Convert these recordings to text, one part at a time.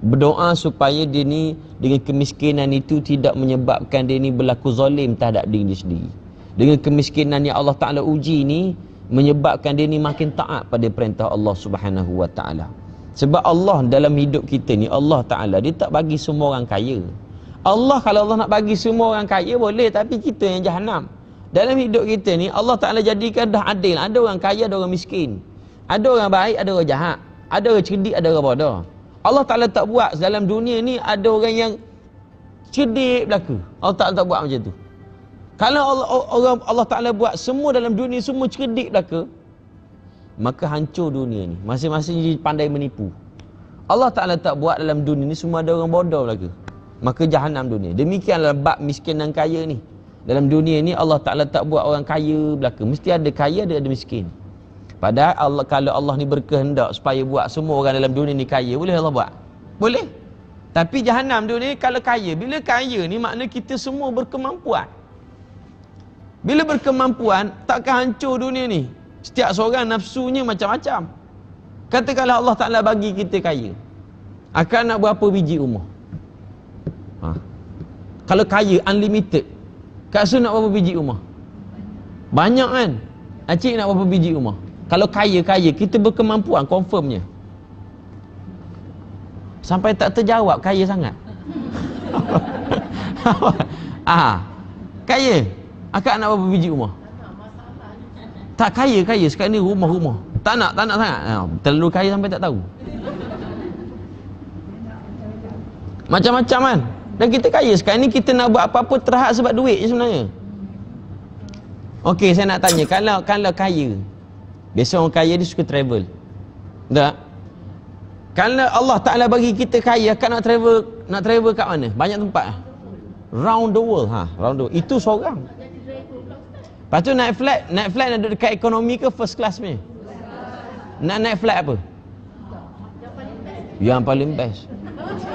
berdoa supaya dia ni dengan kemiskinan itu tidak menyebabkan dia ni berlaku zalim terhadap diri sendiri. Dengan kemiskinan yang Allah Taala uji ni menyebabkan dia ni makin taat pada perintah Allah Subhanahu Wa Taala. Sebab Allah dalam hidup kita ni Allah Taala dia tak bagi semua orang kaya. Allah kalau Allah nak bagi semua orang kaya boleh tapi kita yang jahanam. Dalam hidup kita ni Allah Taala jadikan dah adil. Ada orang kaya, ada orang miskin. Ada orang baik, ada orang jahat. Ada orang cerdik, ada orang bodoh. Allah Ta'ala tak buat dalam dunia ni ada orang yang cedik belaka. Allah Ta'ala tak buat macam tu. Kalau Allah, orang Allah Ta'ala buat semua dalam dunia semua cedik belaka, maka hancur dunia ni. Masing-masing jadi pandai menipu. Allah Ta'ala tak buat dalam dunia ni semua ada orang bodoh belaka. Maka jahanam dunia. Demikianlah bab miskin dan kaya ni. Dalam dunia ni Allah Ta'ala tak buat orang kaya belaka. Mesti ada kaya, ada, ada miskin. Padahal Allah kalau Allah ni berkehendak supaya buat semua orang dalam dunia ni kaya, boleh Allah buat? Boleh. Tapi jahanam dunia ni kalau kaya, bila kaya ni makna kita semua berkemampuan. Bila berkemampuan, takkan hancur dunia ni. Setiap seorang nafsunya macam-macam. Katakanlah Allah Ta'ala bagi kita kaya. Akan nak berapa biji umur? Ha. Kalau kaya, unlimited. Kak Su nak berapa biji umur? Banyak kan? Acik nak berapa biji umur? Kalau kaya-kaya Kita berkemampuan Confirmnya Sampai tak terjawab Kaya sangat Ah, Kaya Akak nak berapa biji rumah Tak kaya-kaya Sekarang ni rumah-rumah Tak nak Tak nak sangat ha, Terlalu kaya sampai tak tahu Macam-macam kan Dan kita kaya Sekarang ni kita nak buat apa-apa Terhad sebab duit je sebenarnya Okey, saya nak tanya kalau kalau kaya Biasa orang kaya dia suka travel. Tak? Kalau Allah Taala bagi kita kaya, kan nak travel, nak travel kat mana? Banyak tempat ah. Round the world ha, round the world. Itu seorang. Lepas tu naik flight, naik flight nak duduk dekat ekonomi ke first class ni? Nak naik flight apa? Yang paling best.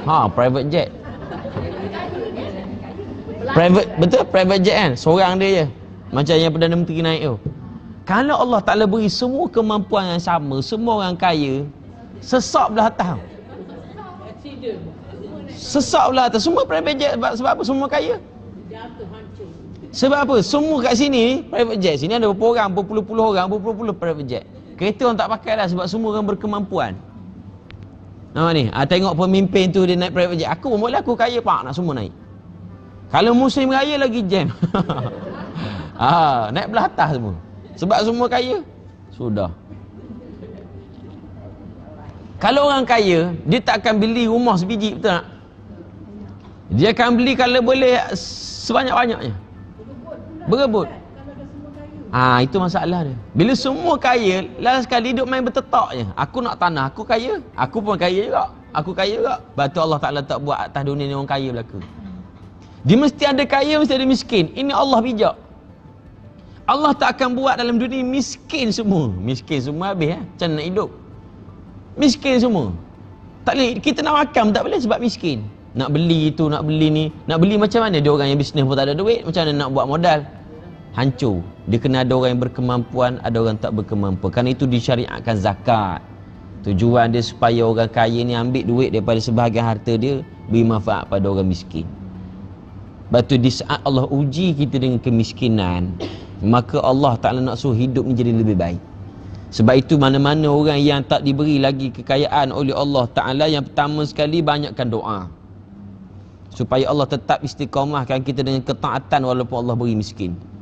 Ha, private jet. Private betul private jet kan? Seorang dia je. Macam yang Perdana Menteri naik tu. Oh. Kalau Allah Ta'ala beri semua kemampuan yang sama, semua orang kaya, sesak belah atas. Sesak belah atas. Semua private jet sebab, sebab apa? Semua kaya? Sebab apa? Semua kat sini, private jet sini ada berapa orang, berpuluh-puluh orang, berpuluh-puluh private jet. Kereta orang tak pakai lah sebab semua orang berkemampuan. Nampak ni? Ha, tengok pemimpin tu dia naik private jet. Aku boleh aku kaya pak nak semua naik. Kalau musim raya lagi jam. ah, ha, naik belah atas semua. Sebab semua kaya Sudah Kalau orang kaya Dia tak akan beli rumah sebiji betul tak? Dia akan beli kalau boleh Sebanyak-banyaknya Berebut Ha, itu masalah dia Bila semua kaya Last sekali duduk main bertetak je Aku nak tanah Aku kaya Aku pun kaya juga Aku kaya juga Sebab tu Allah Ta'ala tak buat Atas dunia ni orang kaya berlaku Dia mesti ada kaya Mesti ada miskin Ini Allah bijak Allah tak akan buat dalam dunia miskin semua. Miskin semua habis ya. Macam nak hidup. Miskin semua. Tak boleh. Kita nak makan tak boleh sebab miskin. Nak beli itu, nak beli ni. Nak beli macam mana dia orang yang bisnes pun tak ada duit. Macam mana nak buat modal. Hancur. Dia kena ada orang yang berkemampuan, ada orang tak berkemampuan. Kerana itu disyariatkan zakat. Tujuan dia supaya orang kaya ni ambil duit daripada sebahagian harta dia. Beri manfaat pada orang miskin. Lepas tu di saat Allah uji kita dengan kemiskinan. Maka Allah Ta'ala nak suruh hidup ni jadi lebih baik Sebab itu mana-mana orang yang tak diberi lagi kekayaan oleh Allah Ta'ala Yang pertama sekali banyakkan doa Supaya Allah tetap istiqamahkan kita dengan ketaatan walaupun Allah beri miskin